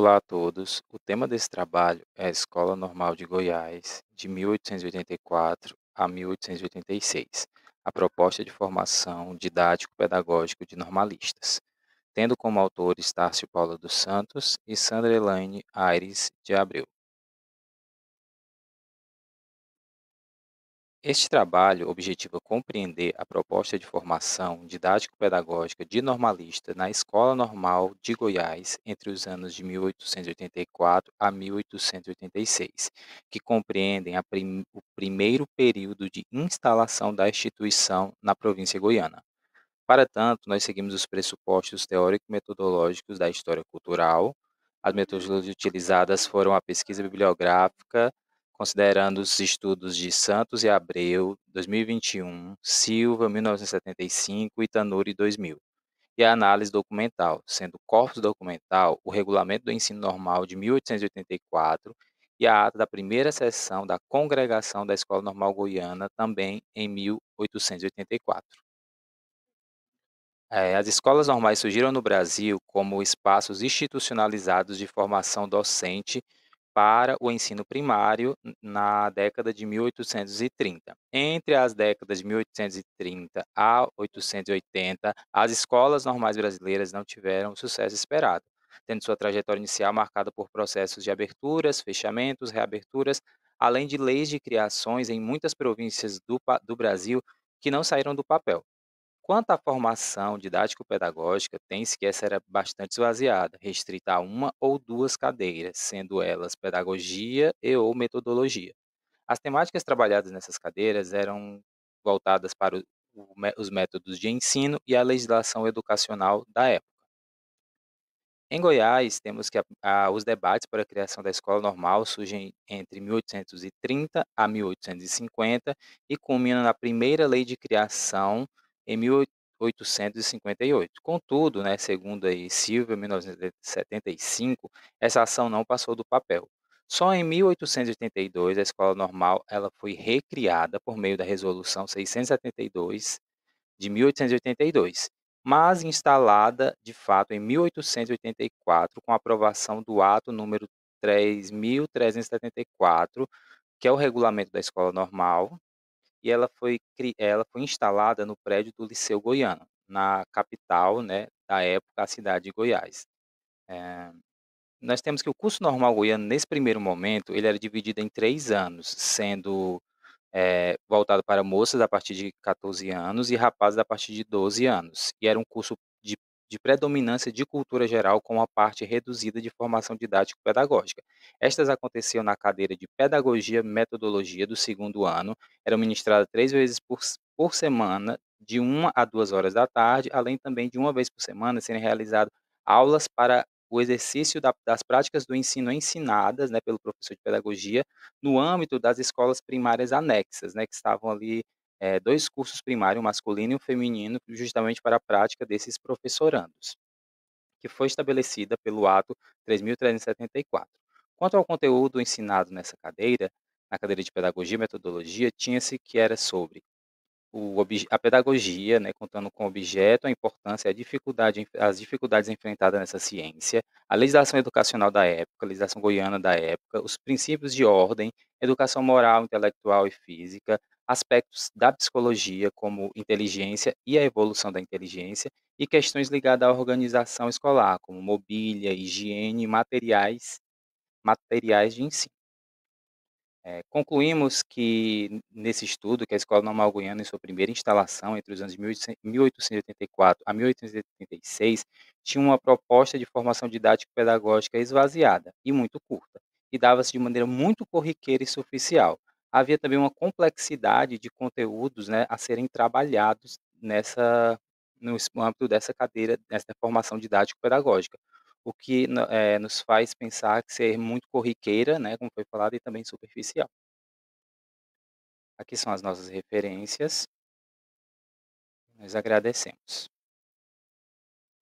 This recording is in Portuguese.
Olá a todos. O tema desse trabalho é a Escola Normal de Goiás, de 1884 a 1886, a proposta de formação didático-pedagógico de normalistas, tendo como autores Tárcio Paula dos Santos e Sandra Elaine Aires de Abreu. Este trabalho objetiva compreender a proposta de formação didático-pedagógica de normalista na Escola Normal de Goiás entre os anos de 1884 a 1886, que compreendem prim o primeiro período de instalação da instituição na província goiana. Para tanto, nós seguimos os pressupostos teórico-metodológicos da história cultural. As metodologias utilizadas foram a pesquisa bibliográfica, considerando os estudos de Santos e Abreu, 2021, Silva, 1975 e Tanuri, 2000, e a análise documental, sendo corpus documental o regulamento do ensino normal de 1884 e a ata da primeira sessão da Congregação da Escola Normal Goiana, também em 1884. É, as escolas normais surgiram no Brasil como espaços institucionalizados de formação docente para o ensino primário na década de 1830. Entre as décadas de 1830 a 1880, as escolas normais brasileiras não tiveram o sucesso esperado, tendo sua trajetória inicial marcada por processos de aberturas, fechamentos, reaberturas, além de leis de criações em muitas províncias do, do Brasil que não saíram do papel. Quanto à formação didático-pedagógica, tem-se que essa era bastante esvaziada, restrita a uma ou duas cadeiras, sendo elas pedagogia e ou metodologia. As temáticas trabalhadas nessas cadeiras eram voltadas para o- os métodos de ensino e a legislação educacional da época. Em Goiás, temos que a- a- os debates para a criação da escola normal surgem entre 1830 a 1850 e culminam na primeira lei de criação em 1858. Contudo, né, segundo aí Silva, 1975, essa ação não passou do papel. Só em 1882 a escola normal ela foi recriada por meio da resolução 672 de 1882, mas instalada de fato em 1884 com a aprovação do ato número 3374, que é o regulamento da escola normal, e ela foi, ela foi instalada no prédio do Liceu Goiano, na capital né, da época, a cidade de Goiás. É, nós temos que o curso normal goiano, nesse primeiro momento, ele era dividido em três anos, sendo é, voltado para moças a partir de 14 anos e rapazes a partir de 12 anos. E era um curso de predominância de cultura geral com uma parte reduzida de formação didático-pedagógica. Estas aconteciam na cadeira de Pedagogia Metodologia do segundo ano, eram ministradas três vezes por, por semana, de uma a duas horas da tarde, além também de uma vez por semana serem realizadas aulas para o exercício da, das práticas do ensino ensinadas né, pelo professor de pedagogia no âmbito das escolas primárias anexas, né, que estavam ali é, dois cursos primários, masculino e um feminino, justamente para a prática desses professorandos, que foi estabelecida pelo ato 3.374. Quanto ao conteúdo ensinado nessa cadeira, na cadeira de pedagogia e metodologia, tinha-se que era sobre o, a pedagogia, né, contando com o objeto, a importância, a dificuldade, as dificuldades enfrentadas nessa ciência, a legislação educacional da época, a legislação goiana da época, os princípios de ordem, educação moral, intelectual e física, aspectos da psicologia, como inteligência e a evolução da inteligência, e questões ligadas à organização escolar, como mobília, higiene, materiais, materiais de ensino. É, concluímos que, nesse estudo, que a Escola Normal Goiana, em sua primeira instalação, entre os anos 1884 a 1886, tinha uma proposta de formação didático-pedagógica esvaziada e muito curta, e dava-se de maneira muito corriqueira e superficial, havia também uma complexidade de conteúdos né, a serem trabalhados nessa no âmbito dessa cadeira, dessa formação didático-pedagógica, o que é, nos faz pensar que ser muito corriqueira, né, como foi falado, e também superficial. Aqui são as nossas referências. Nós agradecemos.